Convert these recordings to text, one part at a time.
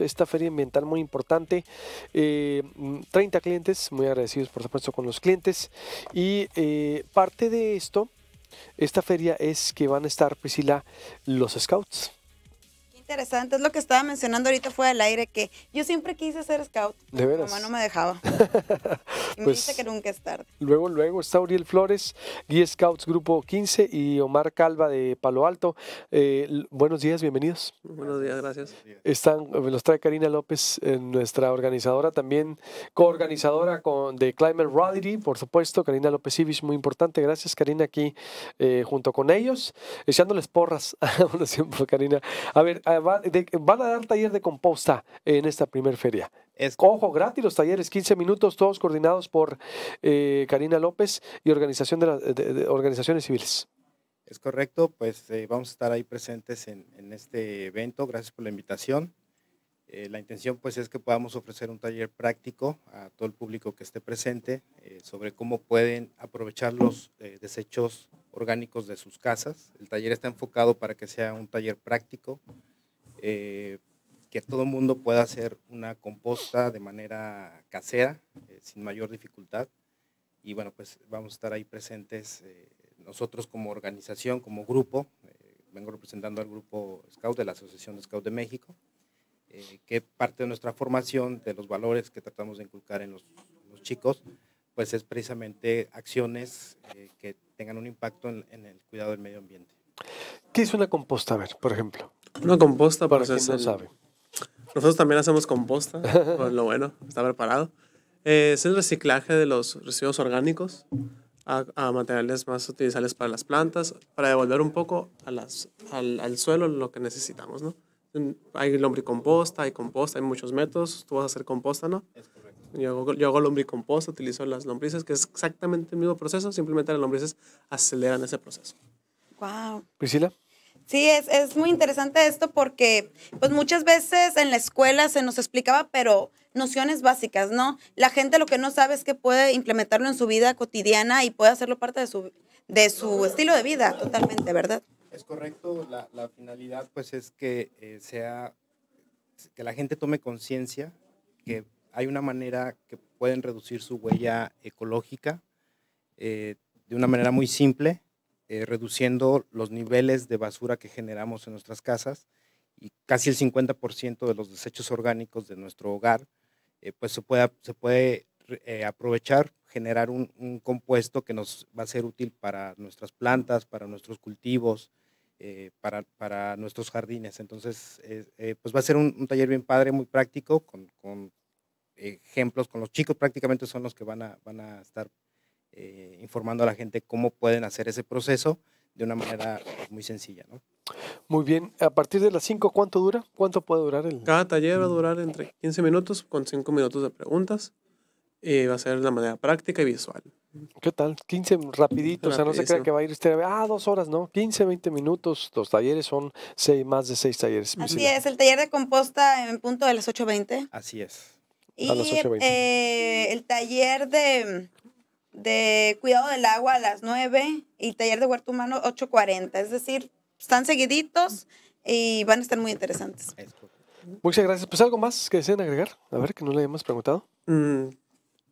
esta feria ambiental muy importante, eh, 30 mm, clientes, muy agradecidos por supuesto con los clientes y eh, parte de esto, esta feria es que van a estar Priscila los scouts, interesante. Es lo que estaba mencionando ahorita fue al aire, que yo siempre quise ser scout. De Mi mamá no me dejaba. me dice pues, que nunca es tarde. Luego, luego está Uriel Flores, guía scouts grupo 15 y Omar Calva de Palo Alto. Eh, buenos días, bienvenidos. Buenos días, gracias. Están, eh, los trae Karina López, eh, nuestra organizadora también, coorganizadora con, de Climate Reality, por supuesto. Karina López Ivich, muy importante. Gracias, Karina, aquí junto con ellos, echándoles porras. Karina. A ver, eh, van a dar taller de composta en esta primer feria. Es... Ojo, gratis los talleres, 15 minutos, todos coordinados por eh, Karina López y organización de, organizaciones civiles. Es correcto, pues eh, vamos a estar ahí presentes en, este evento. Gracias por la invitación. la intención pues es que podamos ofrecer un taller práctico a todo el público que esté presente sobre cómo pueden aprovechar los desechos orgánicos de sus casas. El taller está enfocado para que sea un taller práctico, eh, que todo el mundo pueda hacer una composta de manera casera, eh, sin mayor dificultad. Y bueno, pues vamos a estar ahí presentes eh, nosotros como organización, como grupo. vengo representando al grupo Scout de la Asociación de Scout de México, que parte de nuestra formación, de los valores que tratamos de inculcar en los, chicos, pues es precisamente acciones que tengan un impacto en, en el cuidado del medio ambiente. ¿Qué es una composta? A ver, por ejemplo. Una composta para, para sabe. Nosotros también hacemos composta, por lo bueno, está preparado. Eh, es el reciclaje de los residuos orgánicos a, materiales más utilizables para las plantas, para devolver un poco a las, al, suelo lo que necesitamos, ¿no? Hay lombricomposta, hay composta, hay muchos métodos. Tú vas a hacer composta, ¿no? Yo hago, lombricomposta, utilizo las lombrices, que es exactamente el mismo proceso, simplemente las lombrices aceleran ese proceso. Wow. Priscila. Sí, es, es muy interesante esto porque pues muchas veces en la escuela se nos explicaba, pero nociones básicas, ¿no? La gente lo que no sabe es que puede implementarlo en su vida cotidiana y puede hacerlo parte de su, de su estilo de vida totalmente, ¿verdad? Es correcto, la, finalidad pues es que eh, sea, que la gente tome conciencia que hay una manera que pueden reducir su huella ecológica eh, de una manera muy simple eh, reduciendo los niveles de basura que generamos en nuestras casas y casi el 50% de los desechos orgánicos de nuestro hogar, eh, pues se puede, se puede eh, aprovechar, generar un, compuesto que nos va a ser útil para nuestras plantas, para nuestros cultivos, para, nuestros jardines. Entonces, pues va a ser un, taller bien padre, muy práctico, con, ejemplos, con los chicos prácticamente son los que van a, van a estar eh, informando a la gente cómo pueden hacer ese proceso de una manera pues, muy sencilla. ¿no? Muy bien, a partir de las 5, ¿cuánto dura? ¿Cuánto puede durar el...? Cada taller va a mm. durar entre 15 minutos con 5 minutos de preguntas. Eh, va a ser de manera práctica y visual. ¿Qué tal? 15 rapidito, o sea, no se crea que va a ir a ah, dos horas, ¿no? 15, 20 minutos, los talleres son seis, más de seis talleres. Así es, el taller de composta en punto de las 8.20. Así es. Y a las 8.20. Eh, el taller de de cuidado del agua a las 9 y taller de huerto humano 8.40. Es decir, están seguiditos y van a estar muy interesantes. Muchas gracias. Pues algo más que deseen agregar, a ver, que no le hayamos preguntado. Mm,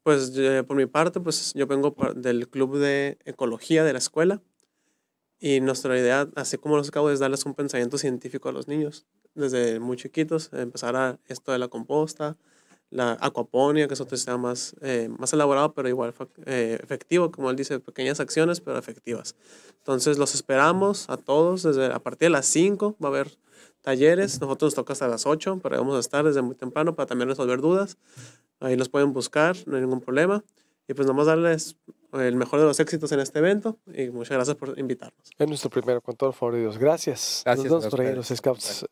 pues eh, por mi parte, pues yo vengo del club de ecología de la escuela y nuestra idea, así como los acabo, de darles un pensamiento científico a los niños desde muy chiquitos, empezar a esto de la composta, la acuaponía, que es otro sistema más, eh, más elaborado, pero igual eh, efectivo, como él dice, pequeñas acciones, pero efectivas. Entonces los esperamos a todos, desde a partir de las 5 va a haber talleres, nosotros nos toca hasta las 8, pero vamos a estar desde muy temprano para también resolver dudas, ahí los pueden buscar, no hay ningún problema, y pues vamos a darles el mejor de los éxitos en este evento y muchas gracias por invitarnos. Es nuestro primero, con todo el favor Dios. Gracias. Gracias. Los scouts.